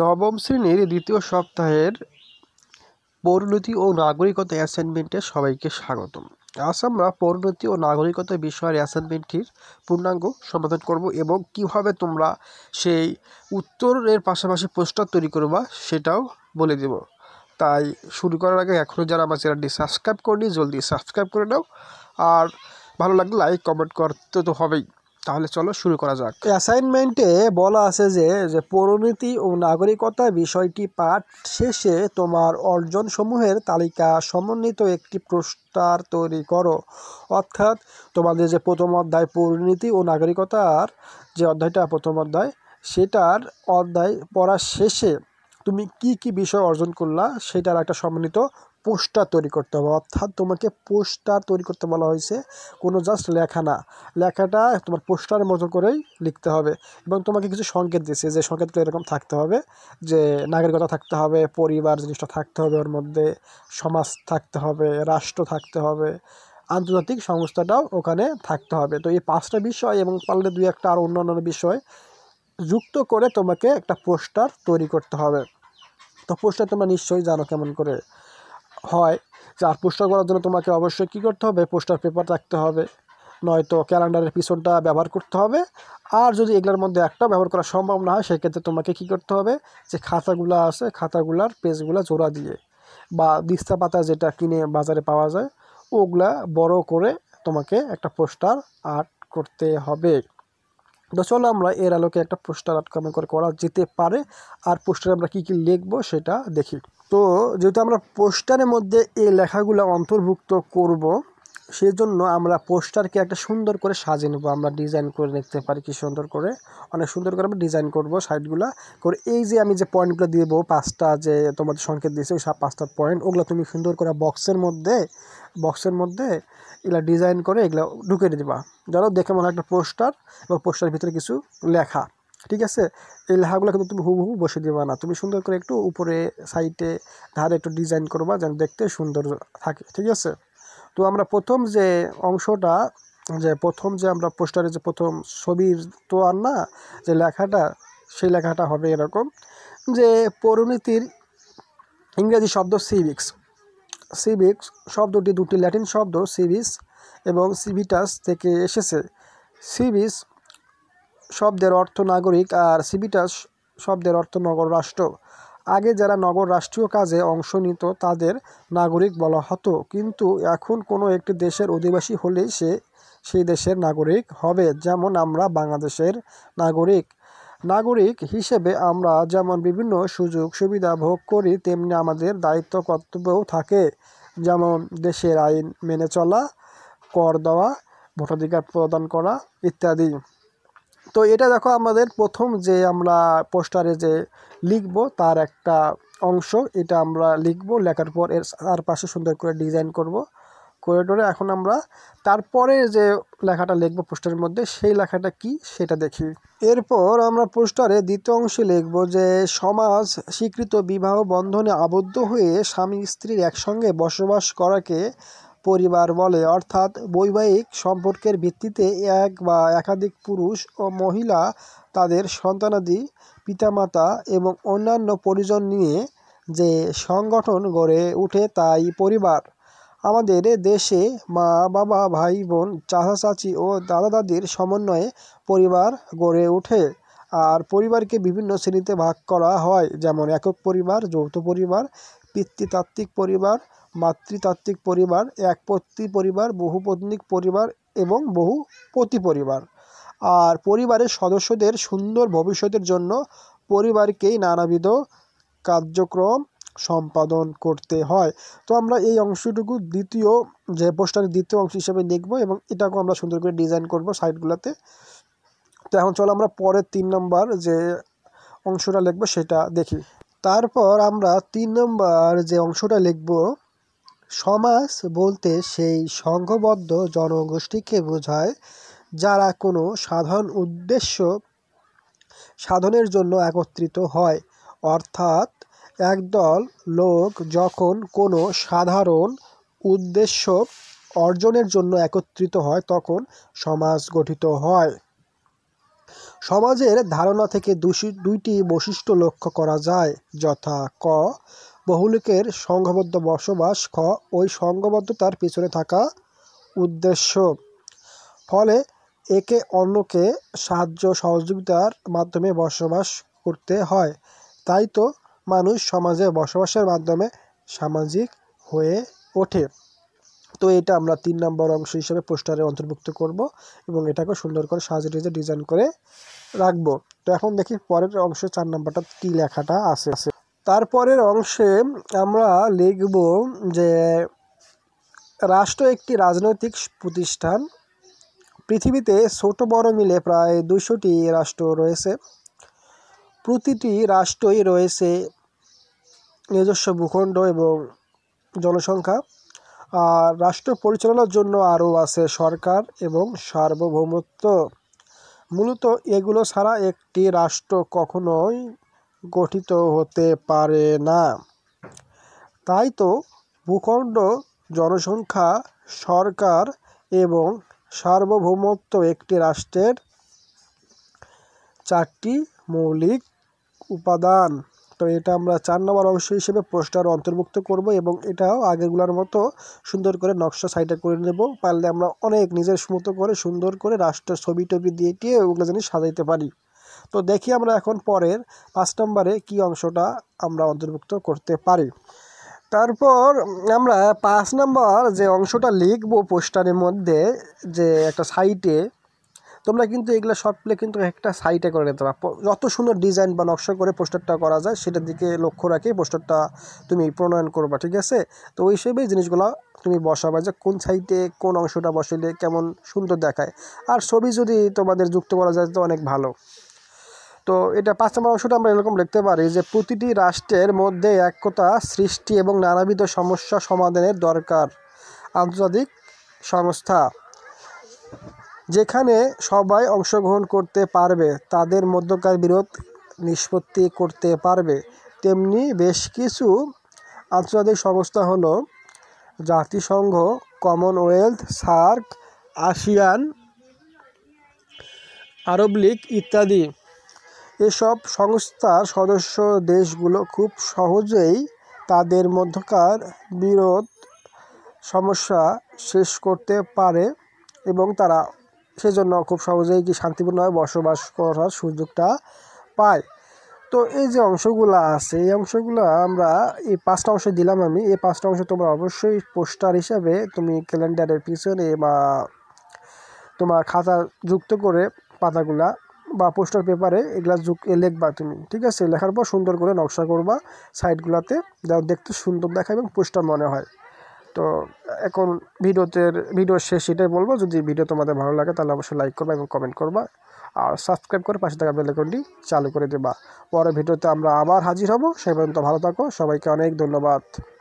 নবম শ্রেণীর দ্বিতীয় সপ্তাহের পরিণতি ও নাগরিকতা অ্যাসাইনমেন্টে সবাইকে স্বাগতম আজ আমরা পরিণতি ও নাগরিকতা বিষয়ের অ্যাসাইনমেন্টটির পূর্ণাঙ্গ সমাধান করব এবং কিভাবে তোমরা সেই উত্তরের পাশাপাশি পোস্টার তৈরি করবা সেটাও বলে দেব তাই শুরু করার আগে এখনও যারা আমার চ্যানেলটি সাবস্ক্রাইব করনি জলদি সাবস্ক্রাইব করে নাও আর ভালো লাগলে লাইক কমেন্ট করতে তো হবেই তাহলে চলো শুরু করা যাক অ্যাসাইনমেন্টে বলা আছে যে যে পরিণতি ও নাগরিকতা বিষয়টি পাঠ শেষে তোমার অর্জন সমূহের তালিকা সমন্বিত একটি পোস্টার তৈরি করো অর্থাৎ তোমাদের যে প্রথম অধ্যায় পরিণতি ও নাগরিকতার যে অধ্যায়টা প্রথম অধ্যায় সেটার অধ্যায় পড়া শেষে তুমি কি কি বিষয় অর্জন করলা সেটার একটা সমন্বিত পোস্টার তৈরি করতে হবে অর্থাৎ তোমাকে পোস্টার তৈরি করতে বলা হয়েছে কোনো জাস্ট লেখা না লেখাটা তোমার পোস্টারের মতো করেই লিখতে হবে এবং তোমাকে কিছু সংকেত দিয়েছে যে সংকেতগুলো এরকম থাকতে হবে যে নাগরিকতা থাকতে হবে পরিবার জিনিসটা থাকতে হবে ওর মধ্যে সমাজ থাকতে হবে রাষ্ট্র থাকতে হবে আন্তর্জাতিক সংস্থাটাও ওখানে থাকতে হবে তো এই পাঁচটা বিষয় এবং পারলে দুই একটা আর অন্যান্য অন্য বিষয় যুক্ত করে তোমাকে একটা পোস্টার তৈরি করতে হবে তো পোস্টার তোমরা নিশ্চয়ই জানো কেমন করে হয় আর পোস্টার করার জন্য তোমাকে অবশ্যই কী করতে হবে পোস্টার পেপার রাখতে হবে নয়তো ক্যালেন্ডারের পিছনটা ব্যবহার করতে হবে আর যদি এগুলোর মধ্যে একটা ব্যবহার করা সম্ভব না হয় সেক্ষেত্রে তোমাকে কি করতে হবে যে খাতাগুলো আছে খাতাগুলার পেজগুলো জোড়া দিয়ে বা দিস্তা পাতা যেটা কিনে বাজারে পাওয়া যায় ওগুলা বড় করে তোমাকে একটা পোস্টার আর্ট করতে হবে তো চলো আমরা এর আলোকে একটা পোস্টার আর্ট কেমন করে করা যেতে পারে আর পোস্টারে আমরা কী কী লিখবো সেটা দেখি তো যেহেতু আমরা পোস্টারের মধ্যে এই লেখাগুলো অন্তর্ভুক্ত করব সেজন্য আমরা পোস্টারকে একটা সুন্দর করে সাজিয়ে নেবো আমরা ডিজাইন করে দেখতে পারি কি সুন্দর করে অনেক সুন্দর করে আমরা ডিজাইন করব সাইডগুলো করে এই যে আমি যে পয়েন্টগুলো দেবো পাঁচটা যে তোমাদের সংকেত দিয়েছে ওই সব পাঁচটা পয়েন্ট ওগুলো তুমি সুন্দর করে বক্সের মধ্যে বক্সের মধ্যে এগুলো ডিজাইন করে এগুলো ঢুকিয়ে দেবা যারা দেখে মনে একটা পোস্টার এবং পোস্টারের ভিতরে কিছু লেখা ঠিক আছে এই লেখাগুলো কিন্তু তুমি হুবহু বসে দিবা না তুমি সুন্দর করে একটু উপরে সাইডে ধারে একটু ডিজাইন করবা যেন দেখতে সুন্দর থাকে ঠিক আছে তো আমরা প্রথম যে অংশটা যে প্রথম যে আমরা পোস্টারে যে প্রথম ছবির তো আর না যে লেখাটা সেই লেখাটা হবে এরকম যে পরিণতির ইংরেজি শব্দ সিভিক্স সিভিক্স শব্দটি দুটি ল্যাটিন শব্দ সিভিস এবং সিভিটাস থেকে এসেছে সিভিস শব্দের অর্থ নাগরিক আর সিভিটাস শব্দের অর্থ নগর রাষ্ট্র আগে যারা নগর রাষ্ট্রীয় কাজে অংশ নিত তাদের নাগরিক বলা হতো কিন্তু এখন কোনো একটি দেশের অধিবাসী হলেই সে সেই দেশের নাগরিক হবে যেমন আমরা বাংলাদেশের নাগরিক নাগরিক হিসেবে আমরা যেমন বিভিন্ন সুযোগ সুবিধা ভোগ করি তেমনি আমাদের দায়িত্ব কর্তব্যও থাকে যেমন দেশের আইন মেনে চলা কর দেওয়া ভোটাধিকার প্রদান করা ইত্যাদি তো এটা দেখো আমাদের প্রথম যে আমরা পোস্টারে যে লিখব তার একটা অংশ এটা আমরা লিখব লেখার পর এর আর পাশে সুন্দর করে ডিজাইন করব করে টোরে এখন আমরা তারপরে যে লেখাটা লিখব পোস্টারের মধ্যে সেই লেখাটা কি সেটা দেখি এরপর আমরা পোস্টারে দ্বিতীয় অংশে লিখব যে সমাজ স্বীকৃত বিবাহ বন্ধনে আবদ্ধ হয়ে স্বামী স্ত্রীর একসঙ্গে বসবাস করাকে পরিবার বলে অর্থাৎ বৈবাহিক সম্পর্কের ভিত্তিতে এক বা একাধিক পুরুষ ও মহিলা তাদের সন্তানাদি পিতামাতা এবং অন্যান্য পরিজন নিয়ে যে সংগঠন গড়ে উঠে তাই পরিবার আমাদের দেশে মা বাবা ভাই বোন চাচা চাচি ও দাদা দাদির সমন্বয়ে পরিবার গড়ে ওঠে আর পরিবারকে বিভিন্ন শ্রেণীতে ভাগ করা হয় যেমন একক পরিবার যৌথ পরিবার পিতৃতাত্ত্বিক পরিবার মাতৃতাত্ত্বিক পরিবার একপত্নী পরিবার বহুপত্নিক পরিবার এবং বহু পতি পরিবার আর পরিবারের সদস্যদের সুন্দর ভবিষ্যতের জন্য পরিবারকেই নানাবিধ কার্যক্রম সম্পাদন করতে হয় তো আমরা এই অংশটুকু দ্বিতীয় যে পোস্টারের দ্বিতীয় অংশ হিসেবে দেখবো এবং এটাকেও আমরা সুন্দর করে ডিজাইন করব সাইডগুলোতে তো এখন চলো আমরা পরের তিন নম্বর যে অংশটা লিখবো সেটা দেখি তারপর আমরা তিন নম্বর যে অংশটা লিখবো সমাজ বলতে সেই সংঘবদ্ধ জনগোষ্ঠীকে বোঝায় যারা কোনো সাধারণ উদ্দেশ্য সাধনের জন্য একত্রিত হয় অর্থাৎ একদল লোক যখন কোনো সাধারণ উদ্দেশ্য অর্জনের জন্য একত্রিত হয় তখন সমাজ গঠিত হয় সমাজের ধারণা থেকে দুইটি বৈশিষ্ট্য লক্ষ্য করা যায় যথা ক বহুলোকের সংঘবদ্ধ বসবাস খ ওই সংঘবদ্ধতার পিছনে থাকা উদ্দেশ্য ফলে একে অন্যকে সাহায্য সহযোগিতার মাধ্যমে বসবাস করতে হয় তাই তো মানুষ সমাজে বসবাসের মাধ্যমে সামাজিক হয়ে ওঠে তো এটা আমরা তিন নম্বর অংশ হিসেবে পোস্টারে অন্তর্ভুক্ত করব এবং এটাকে সুন্দর করে সাজিয়ে ডিজাইন করে রাখবো তো এখন দেখি পরের অংশ চার নম্বরটা কী লেখাটা আছে তারপরের অংশে আমরা লিখব যে রাষ্ট্র একটি রাজনৈতিক প্রতিষ্ঠান পৃথিবীতে ছোট বড় মিলে প্রায় দুশোটি রাষ্ট্র রয়েছে প্রতিটি রাষ্ট্রই রয়েছে নিজস্ব ভূখণ্ড এবং জনসংখ্যা আর রাষ্ট্র পরিচালনার জন্য আরও আছে সরকার এবং সার্বভৌমত্ব মূলত এগুলো ছাড়া একটি রাষ্ট্র কখনোই গঠিত হতে পারে না তাই তো ভূখণ্ড জনসংখ্যা সরকার এবং সার্বভৌমত্ব একটি রাষ্ট্রের চারটি মৌলিক উপাদান তো এটা আমরা চার নম্বর অংশ হিসেবে পোস্টার অন্তর্ভুক্ত করব এবং এটাও আগেগুলোর মতো সুন্দর করে নকশা সাইডে করে নেব পারলে আমরা অনেক নিজের মতো করে সুন্দর করে রাষ্ট্র ছবি টবি দিয়ে দিয়ে ওগুলো যেন সাজাইতে পারি তো দেখি আমরা এখন পরের পাঁচ নম্বরে কি অংশটা আমরা অন্তর্ভুক্ত করতে পারি তারপর আমরা পাঁচ নম্বর যে অংশটা লিখবো পোস্টারের মধ্যে যে একটা সাইটে তোমরা কিন্তু এগুলো সবগুলো কিন্তু একটা সাইটে করে নিতে পারো যত সুন্দর ডিজাইন বা নকশা করে পোস্টারটা করা যায় সেটার দিকে লক্ষ্য রাখে পোস্টারটা তুমি প্রণয়ন করবা ঠিক আছে তো ওই হিসেবেই জিনিসগুলো তুমি বসাবা যে কোন সাইটে কোন অংশটা বসাইলে কেমন সুন্দর দেখায় আর ছবি যদি তোমাদের যুক্ত করা যায় তো অনেক ভালো তো এটা পাঁচ নম্বর অংশটা আমরা এরকম লিখতে পারি যে প্রতিটি রাষ্ট্রের মধ্যে একতা সৃষ্টি এবং নানাবিধ সমস্যা সমাধানের দরকার আন্তর্জাতিক সংস্থা যেখানে সবাই অংশগ্রহণ করতে পারবে তাদের মধ্যকার বিরোধ নিষ্পত্তি করতে পারবে তেমনি বেশ কিছু আন্তর্জাতিক সংস্থা হলো জাতিসংঘ Commonwealth SAARC ASEAN Arab League ইত্যাদি এসব সংস্থার সদস্য দেশগুলো খুব সহজেই তাদের মধ্যকার বিরোধ সমস্যা শেষ করতে পারে এবং তারা সেজন্য খুব সহজেই কি শান্তিপূর্ণভাবে বসবাস করার সুযোগটা পায় তো এই যে অংশগুলো আছে এই অংশগুলো আমরা এই পাঁচটা অংশ দিলাম আমি এই পাঁচটা অংশ তোমরা অবশ্যই পোস্টার হিসাবে তুমি ক্যালেন্ডারের পিছনে বা তোমার খাতা যুক্ত করে পাতাগুলা বা পোস্টার পেপারে এগুলা যুগ লেখবা তুমি ঠিক আছে লেখার পর সুন্দর করে নকশা করবা সাইডগুলোতে যা দেখতে সুন্দর দেখা এবং পোস্টার মনে হয় তো এখন ভিডিওতে ভিডিও শেষ এটাই বলবো যদি ভিডিও তোমাদের ভালো লাগে তাহলে অবশ্যই লাইক করবা এবং কমেন্ট করবা আর সাবস্ক্রাইব করে পাশে থাকা বেলাকনটি চালু করে দেবা পরে ভিডিওতে আমরা আবার হাজির হব সেই পর্যন্ত ভালো থাকো সবাইকে অনেক ধন্যবাদ